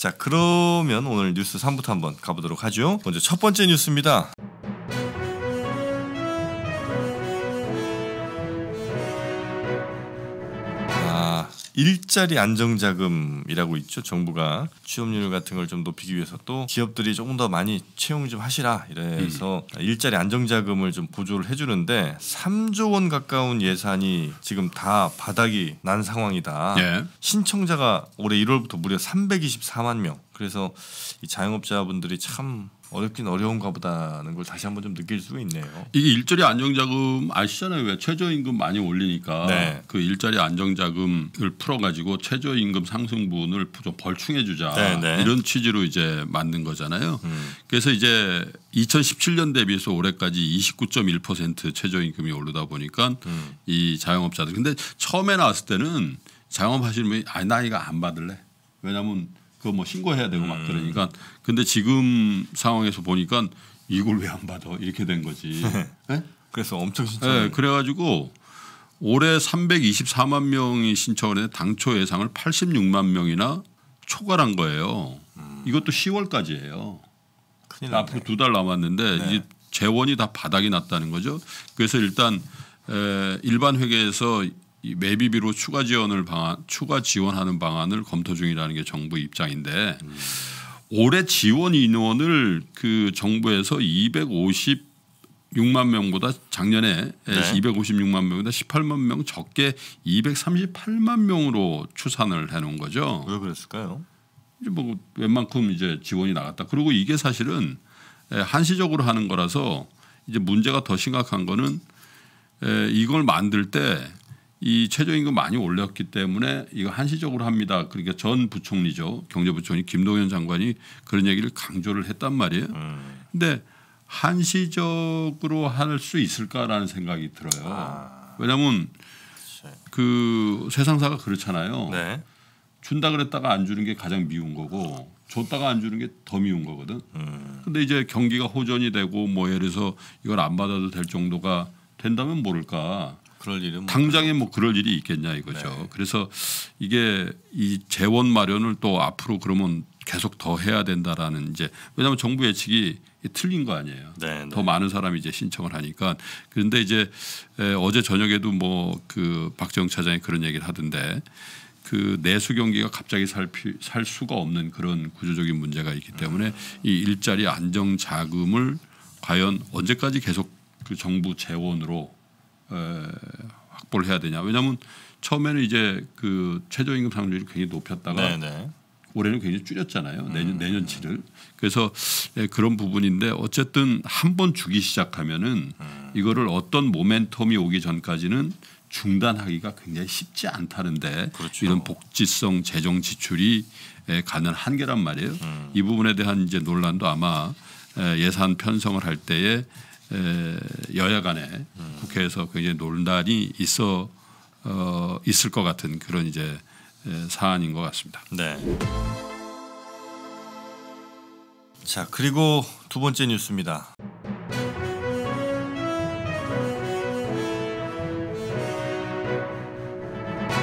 자, 그러면 오늘 뉴스 3부터 한번 가보도록 하죠. 먼저 첫 번째 뉴스입니다. 일자리 안정자금이라고 있죠. 정부가 취업률 같은 걸 좀 높이기 위해서 또 기업들이 조금 더 많이 채용 좀 하시라 이래서 음. 일자리 안정자금을 좀 보조를 해주는데 3조 원 가까운 예산이 지금 다 바닥이 난 상황이다. 예. 신청자가 올해 1월부터 무려 324만 명. 그래서 이 자영업자분들이 참 어렵긴 어려운가 보다는 걸 다시 한번 좀 느낄 수 있네요. 이게 일자리 안정자금 아시잖아요. 왜 최저임금 많이 올리니까 네. 그 일자리 안정자금을 풀어가지고 최저임금 상승분을 좀 벌충해주자 네, 네. 이런 취지로 이제 만든 거잖아요. 음. 그래서 이제 2017년 대비해서 올해까지 29.1% 최저임금이 오르다 보니까 음. 이 자영업자들 근데 처음에 나왔을 때는 자영업 하시는 분이 아 나이가 안 받을래 왜냐면 그거뭐 신고해야 되고 막 음. 그러니까 근데 지금 상황에서 보니까 이걸 왜 안 받아 이렇게 된 거지. 네? 그래서 엄청 예, 신청. 네, 그래가지고 올해 324만 명이 신청을 했는데 당초 예상을 86만 명이나 초과한 거예요. 음. 이것도 10월까지예요. 큰일 그러니까 앞으로 두 달 남았는데 네. 이제 재원이 다 바닥이 났다는 거죠. 그래서 일단 에, 일반 회계에서 이 매비비로 추가 지원을 방안, 추가 지원하는 방안을 검토 중이라는 게 정부 입장인데 음. 올해 지원 인원을 그 정부에서 256만 명보다 작년에 네. 256만 예, 명보다 18만 명 적게 238만 명으로 추산을 해놓은 거죠. 왜 그랬을까요? 이제 뭐 웬만큼 이제 지원이 나갔다. 그리고 이게 사실은 예, 한시적으로 하는 거라서 이제 문제가 더 심각한 거는 예, 이걸 만들 때이 최저임금 많이 올렸기 때문에 이거 한시적으로 합니다. 그러니까 전 부총리죠. 경제부총리 김동연 장관이 그런 얘기를 강조를 했단 말이에요. 음. 근데 한시적으로 할 수 있을까라는 생각이 들어요. 아. 왜냐하면 그 세상사가 그렇잖아요. 네. 준다 그랬다가 안 주는 게 가장 미운 거고 줬다가 안 주는 게 더 미운 거거든. 음. 근데 이제 경기가 호전이 되고 뭐 예를 들어서 이걸 안 받아도 될 정도가 된다면 모를까. 뭐 당장에 뭐 그럴 일이 있겠냐 이거죠. 네. 그래서 이게 이 재원 마련을 또 앞으로 그러면 계속 더 해야 된다라는 이제 왜냐하면 정부 예측이 틀린 거 아니에요. 네, 네. 더 많은 사람이 이제 신청을 하니까 그런데 이제 어제 저녁에도 뭐 그 박정 차장이 그런 얘기를 하던데 그 내수 경기가 갑자기 살, 살 수가 없는 그런 구조적인 문제가 있기 때문에 음. 이 일자리 안정 자금을 과연 언제까지 계속 그 정부 재원으로 에, 확보를 해야 되냐. 왜냐하면 처음에는 이제 그 최저임금 상률이 굉장히 높였다가 네네. 네. 올해는 굉장히 줄였잖아요. 내년 음. 내년치를. 그래서 에, 예, 그런 부분인데 어쨌든 한 번 주기 시작하면은 음. 이거를 어떤 모멘텀이 오기 전까지는 중단하기가 굉장히 쉽지 않다는데 그렇죠. 이런 복지성 재정 지출이 예, 가는 한계란 말이에요. 음. 이 부분에 대한 이제 논란도 아마 예, 예산 편성을 할 때에 에, 예, 여야 간에 음. 국회에서 굉장히 논란이 있어 어, 있을 것 같은 그런 이제 사안인 것 같습니다. 네. 자 그리고 두 번째 뉴스입니다.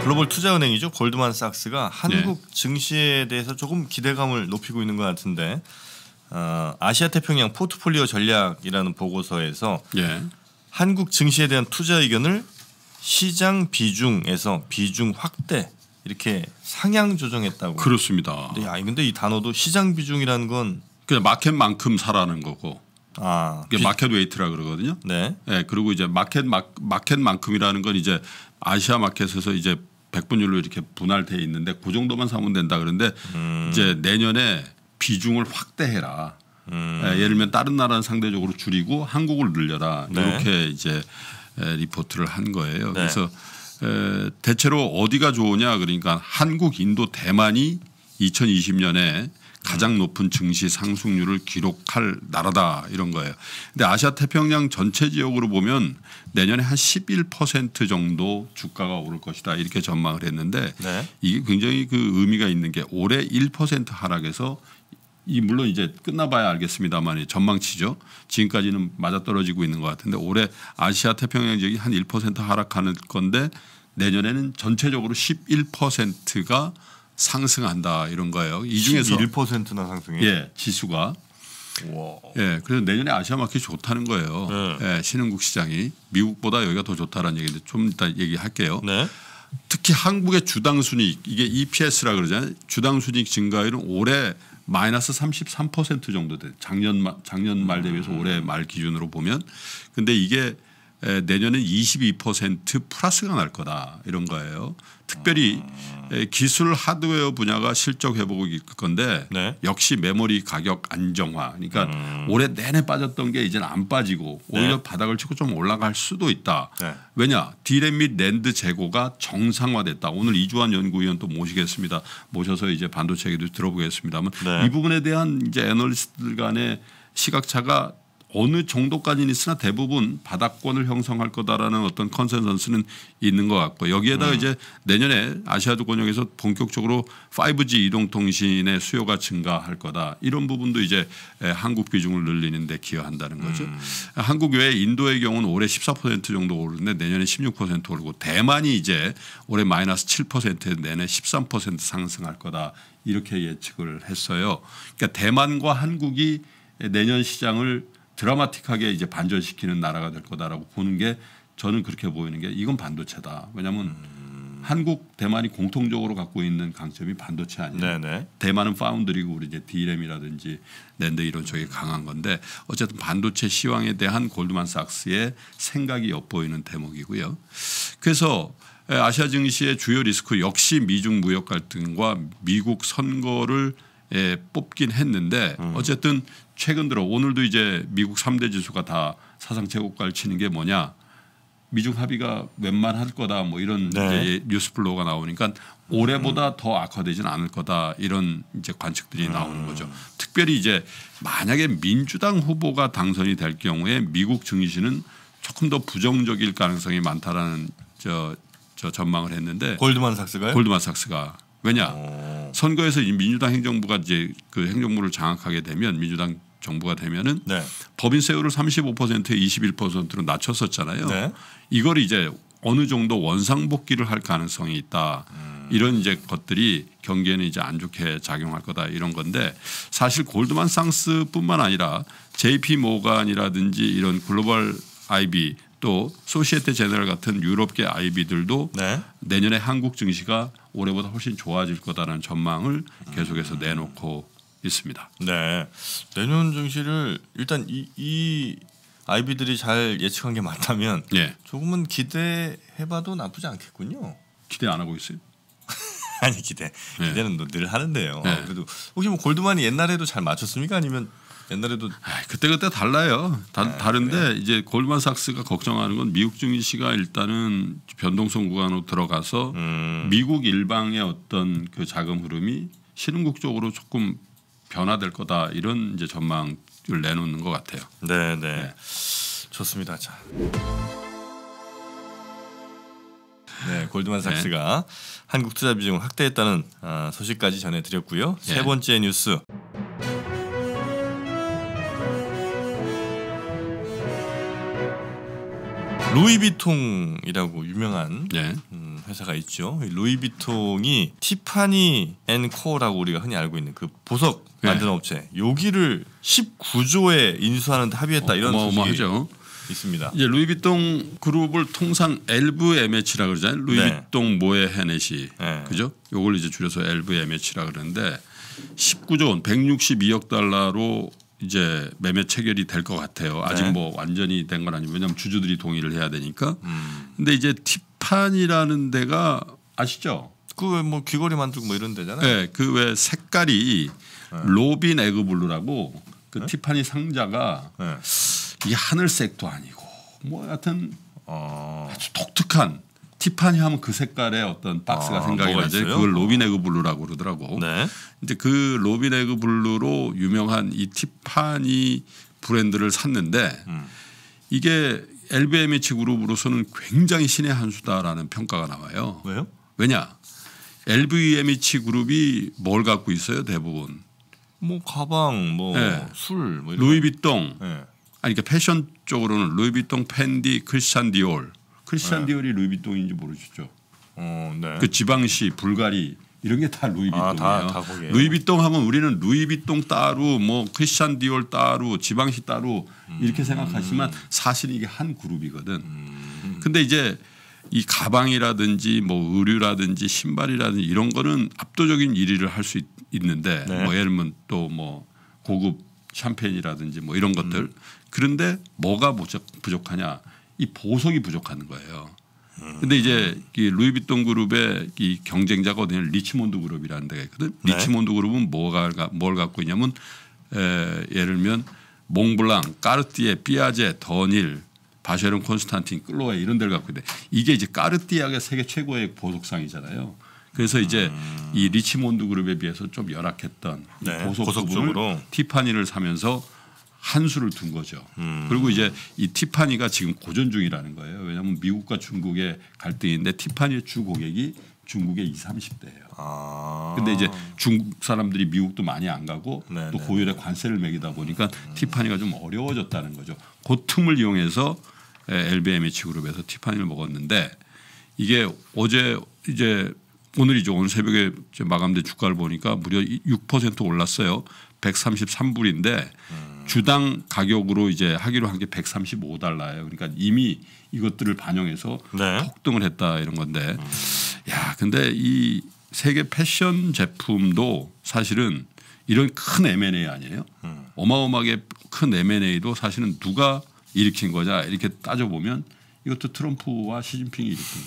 글로벌 투자은행이죠 골드만삭스가 네. 한국 네. 증시에 대해서 조금 기대감을 높이고 있는 것 같은데 어, 아시아 태평양 포트폴리오 전략이라는 보고서에서 네. 한국 증시에 대한 투자 의견을 시장 비중에서 비중 확대 이렇게 상향 조정했다고. 그렇습니다. 근데, 네, 야, 근데 이 단어도 시장 비중이라는 건 그냥 마켓만큼 사라는 거고. 아, 비... 마켓 웨이트라 그러거든요. 네. 네. 그리고 이제 마켓 마, 마켓만큼이라는 건 이제 아시아 마켓에서 이제 백분율로 이렇게 분할돼 있는데 그 정도만 사면 된다 그런데 음. 이제 내년에 비중을 확대해라. 음. 예, 예를 들면 다른 나라는 상대적으로 줄이고 한국을 늘려라 네. 이렇게 이제 리포트를 한 거예요. 네. 그래서 에, 대체로 어디가 좋으냐 그러니까 한국, 인도, 대만이 2020년에 가장 음. 높은 증시 상승률을 기록할 나라다 이런 거예요. 근데 아시아 태평양 전체 지역으로 보면 내년에 한 11% 정도 주가가 오를 것이다 이렇게 전망을 했는데 네. 이게 굉장히 그 의미가 있는 게 올해 1% 하락에서 이 물론 이제 끝나봐야 알겠습니다만 전망치죠. 지금까지는 맞아떨어지고 있는 것 같은데 올해 아시아 태평양 지역이 한 1% 하락하는 건데 내년에는 전체적으로 11%가 상승한다 이런 거예요. 이 중에서 1%나 상승해. 예, 지수가. 와. 예, 그래서 내년에 아시아 마켓이 좋다는 거예요. 네. 예, 신흥국 시장이 미국보다 여기가 더 좋다라는 얘기인데 좀 이따 얘기할게요. 네. 특히 한국의 주당 순이익 이게 EPS라 그러잖아요. 주당 순이익 증가율은 올해 마이너스 33% 정도 돼. 작년 말, 작년 말 대비해서 올해 말 기준으로 보면 근데 이게 내년엔 22% 플러스가 날 거다 이런 거예요. 특별히 아. 기술 하드웨어 분야가 실적 회복이 있을 건데 네. 역시 메모리 가격 안정화. 그러니까 음. 올해 내내 빠졌던 게 이제는 안 빠지고 오히려 네. 바닥을 치고 좀 올라갈 수도 있다. 네. 왜냐 디램 및 랜드 재고가 정상화됐다. 오늘 이주환 연구위원 또 모시겠습니다. 모셔서 이제 반도체 얘기도 들어보겠습니다만 네. 이 부분에 대한 이제 애널리스트들 간의 시각차가 어느 정도까지는 있으나 대부분 바닥권을 형성할 거다라는 어떤 컨센서스는 있는 것 같고 여기에다가 음. 이제 내년에 아시아 조권역에서 본격적으로 5G 이동통신의 수요가 증가할 거다 이런 부분도 이제 한국 비중을 늘리는데 기여한다는 거죠. 음. 한국 외에 인도의 경우는 올해 14% 정도 오르는데 내년에 16% 오르고 대만이 이제 올해 마이너스 7% 내내 13% 상승할 거다 이렇게 예측을 했어요. 그러니까 대만과 한국이 내년 시장을 드라마틱하게 이제 반전시키는 나라가 될 거다라고 보는 게 저는 그렇게 보이는 게 이건 반도체다. 왜냐하면 음. 한국 대만이 공통적으로 갖고 있는 강점이 반도체 아니냐 네네. 대만은 파운드리고 우리 이제 디램이라든지 랜드 이런 쪽이 강한 건데 어쨌든 반도체 시황에 대한 골드만삭스의 생각이 엿보이는 대목이고요. 그래서 아시아 증시의 주요 리스크 역시 미중 무역 갈등과 미국 선거를 예, 뽑긴 했는데 음. 어쨌든 최근 들어 오늘도 이제 미국 3대 지수가 다 사상 최고가를 치는 게 뭐냐 미중 합의가 웬만할 거다 뭐 이런 네. 뉴스 플로우가 나오니까 올해보다 음. 더 악화되진 않을 거다 이런 이제 관측들이 음. 나오는 거죠. 특별히 이제 만약에 민주당 후보가 당선이 될 경우에 미국 증시는 조금 더 부정적일 가능성이 많다라는 저, 저 전망을 했는데 골드만삭스가요? 골드만삭스가 왜냐 오. 선거에서 민주당 행정부가 이제 그 행정부를 장악하게 되면 민주당 정부가 되면은 네. 법인세율을 35%에 21%로 낮췄었잖아요. 네. 이걸 이제 어느 정도 원상복귀를 할 가능성이 있다. 음. 이런 이제 것들이 경기에는 이제 안 좋게 작용할 거다 이런 건데 사실 골드만상스뿐만 아니라 JP 모간이라든지 이런 글로벌 IB 또 소시에테 제네럴 같은 유럽계 IB들도 네. 내년에 한국 증시가 올해보다 훨씬 좋아질 거다라는 전망을 계속해서 음. 내놓고 있습니다. 네, 내년 증시를 일단 이, 이 아이비들이 잘 예측한 게 맞다면 네. 조금은 기대해봐도 나쁘지 않겠군요. 기대 안 하고 있어요? 아니 기대 예. 기대는 늘 하는데요. 네. 그래도 혹시 뭐 골드만이 옛날에도 잘 맞췄습니까? 아니면 옛날에도 그때 그때 달라요. 다, 아, 다른데 그래요? 이제 골드만삭스가 걱정하는 건 미국 증시가 일단은 변동성 구간으로 들어가서 음. 미국 일방의 어떤 그 자금 흐름이 신흥국 쪽으로 조금 변화될 거다 이런 이제 전망을 내놓는 것 같아요. 네, 네. 네. 좋습니다. 자. 네, 골드만삭스가 네. 네. 한국 투자 비중 확대했다는 아, 소식까지 전해드렸고요. 네. 세 번째 뉴스. 루이비통이라고 유명한 네. 회사가 있죠. 루이비통이 티파니 앤 코라고 우리가 흔히 알고 있는 그 보석 네. 만드는 네. 업체 여기를 19조에 인수하는 데 합의했다 어, 이런 소식이 죠 있습니다. 이제 루이비통 그룹을 통상 LVMH라 그러잖아요. 루이비통 네. 모에 헤네시 네. 그죠? 요걸 이제 줄여서 LVMH라 그러는데 19조 원 162억 달러로 이제 매매 체결이 될 것 같아요. 아직 네. 뭐 완전히 된 건 아니고 왜냐하면 주주들이 동의를 해야 되니까. 음. 근데 이제 자판이라는 데가 아시죠? 그왜뭐 귀걸이 만들고 뭐 이런 데잖아요. 네, 그 왜 색깔이 네. 로빈 에그 블루라고 그 네? 티파니 상자가 네. 이 하늘색도 아니고 뭐 하여튼 어... 아주 독특한 티파니 하면 그 색깔의 어떤 박스가 아, 생각이 나죠. 그걸 로빈 에그 블루라고 그러더라고. 네. 이제 그 로빈 에그 블루로 유명한 이 티파니 브랜드를 샀는데 음. 이게 LVMH 그룹으로서는 굉장히 신의 한 수다라는 평가가 나와요. 왜요? 왜냐? LVMH 그룹이 뭘 갖고 있어요? 대부분. 뭐 가방, 뭐 네. 뭐 루이비통. 네. 예. 아니 그러니까 패션 쪽으로는 루이비통, 펜디, 크리스찬 디올. 크리스찬 네. 디올이 루이비통인지 모르시죠? 어, 네. 그 지방시, 불가리 이런 게 다 루이비통이에요. 아, 다, 다 루이비통 하면 우리는 루이비통 따로 뭐 크리스찬 디올 따로 지방시 따로 음. 이렇게 생각하지만 사실 이게 한 그룹이거든. 음. 근데 이제 이 가방이라든지 뭐 의류라든지 신발이라든지 이런 거는 압도적인 1위를 할 수 있는데 네. 뭐 예를 들면 또 뭐 고급 샴페인이라든지 뭐 이런 것들 음. 그런데 뭐가 부족하냐 이 보석이 부족한 거예요. 근데 이제 루이비통 그룹의 이 경쟁자가 어디냐 리치몬드 그룹이라는 데가 있거든. 네. 리치몬드 그룹은 뭐가 뭘 갖고 있냐면 에, 예를 들면 몽블랑, 까르띠에, 삐아제, 더닐, 바쉐론, 콘스탄틴, 클로에 이런 데를 갖고 있는데 이게 이제 까르띠아가 세계 최고의 보석상이잖아요. 그래서 이제 음. 이 리치몬드 그룹에 비해서 좀 열악했던 네, 보석으로 티파니를 사면서 한 수를 둔 거죠. 음. 그리고 이제 이 티파니가 지금 고전 중이라는 거예요. 왜냐하면 미국과 중국의 갈등인데 티파니의 주 고객이 중국의 20, 30대예요. 아. 근데 이제 중국 사람들이 미국도 많이 안 가고 네네. 또 네, 네, 네. 고율의 관세를 매기다 보니까 음. 티파니가 좀 어려워졌다는 거죠. 그 틈을 이용해서 LBMH 그룹에서 티파니를 먹었는데 이게 어제 이제 오늘이죠. 오늘 새벽에 마감된 주가를 보니까 무려 6% 올랐어요. 133불인데 음. 주당 가격으로 이제 하기로 한 게 135달러예요. 그러니까 이미 이것들을 반영해서 네. 폭등을 했다 이런 건데, 음. 야 근데 이 세계 패션 제품도 사실은 이런 큰 M&A 아니에요? 음. 어마어마하게 큰 M&A도 사실은 누가 일으킨 거냐 이렇게 따져 보면 이것도 트럼프와 시진핑이 일으킨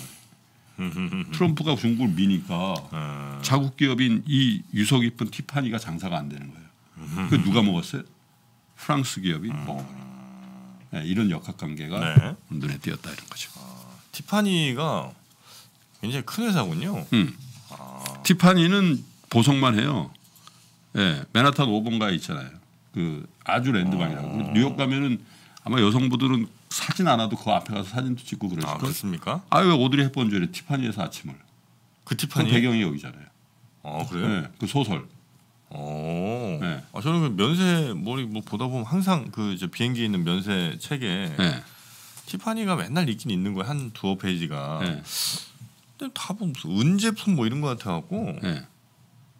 거예요. 트럼프가 중국을 미니까 음. 자국 기업인 이 유서 깊은 티파니가 장사가 안 되는 거예요. 그 누가 먹었어요? 프랑스 기업이 음. 뭐 네, 이런 역학관계가 네. 눈에 띄었다 이런 거죠. 아, 티파니가 굉장히 큰 회사군요. 음. 아. 티파니는 보석만 해요. 예, 네, 맨하탄 5번가에 있잖아요. 그 아주 랜드방이라고 아. 뉴욕 가면은 아마 여성분들은 사진 안 와도 그 앞에 가서 사진도 찍고 아, 그러실 거예요. 아, 그렇습니까? 아왜 오드리 헵번 줄에 티파니에서 아침을. 그 티파니 그 배경이 여기잖아요. 어 그래요? 네, 그 소설. 어. 네. 아, 저는 그 면세 머리 뭐 보다 보면 항상 그 이제 비행기에 있는 면세 책에 네. 티파니가 맨날 있긴 있는 거야 한 두어 페이지가. 네. 근데 다 뭐 무슨 은제품 뭐 이런 거 같아 갖고. 네.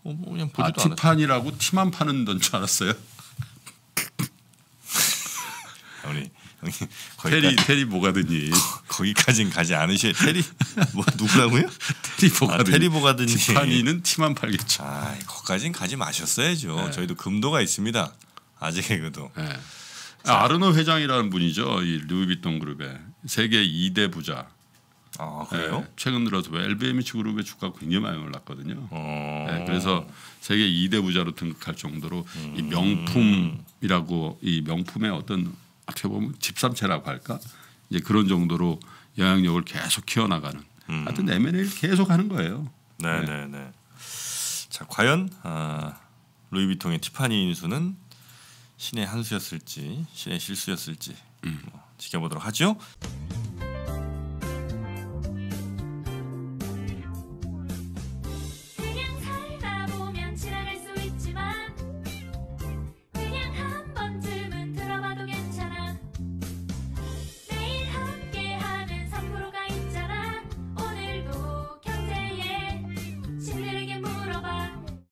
뭐, 뭐 그냥 아, 보지도 않았 티파니라고 티만 파는 던줄 알았어요. 우리 테리 테리 뭐가 든지 거기까진 가지 않으실 테리 뭐 누구라고요? 테리 보가든. 아, 테리 보가든 티파니는 티만 팔겠죠. 아, 거기까진 가지 마셨어야죠. 네. 저희도 금도가 있습니다. 아직 개도 네. 아, 르노 회장이라는 분이죠. 이 루이비통 그룹의 세계 2대 부자. 아 그래요? 네, 최근 들어서 LVMH 그룹의 주가 굉장히 많이 올랐거든요. 어... 네, 그래서 세계 2대 부자로 등극할 정도로 음... 이 명품이라고 이 명품의 어떤 어떻게 보면 집삼체라고 할까? 이제 그런 정도로 영향력을 계속 키워나가는 음. 하여튼 M&A를 계속 하는 거예요. 네, 네, 네, 네. 자, 과연 아, 루이비통의 티파니 인수는 신의 한 수였을지 신의 실수였을지 음. 뭐 지켜보도록 하죠.